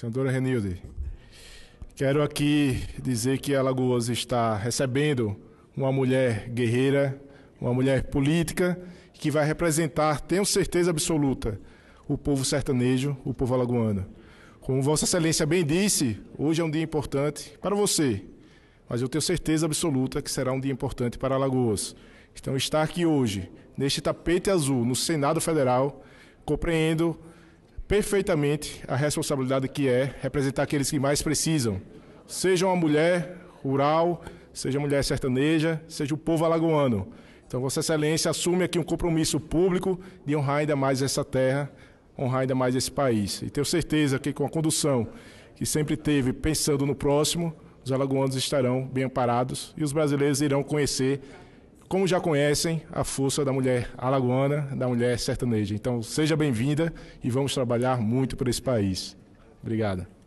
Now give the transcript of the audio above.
Senadora Renilde, quero aqui dizer que Alagoas está recebendo uma mulher guerreira, uma mulher política, que vai representar, tenho certeza absoluta, o povo sertanejo, o povo alagoano. Como Vossa Excelência bem disse, hoje é um dia importante para você, mas eu tenho certeza absoluta que será um dia importante para Alagoas. Então, estar aqui hoje, neste tapete azul, no Senado Federal, compreendo perfeitamente a responsabilidade que é representar aqueles que mais precisam, seja uma mulher rural, seja uma mulher sertaneja, seja o povo alagoano. Então, Vossa Excelência assume aqui um compromisso público de honrar ainda mais essa terra, honrar ainda mais esse país. E tenho certeza que com a condução que sempre teve pensando no próximo, os alagoanos estarão bem amparados e os brasileiros irão conhecer como já conhecem, a força da mulher alagoana, da mulher sertaneja. Então, seja bem-vinda e vamos trabalhar muito por esse país. Obrigada.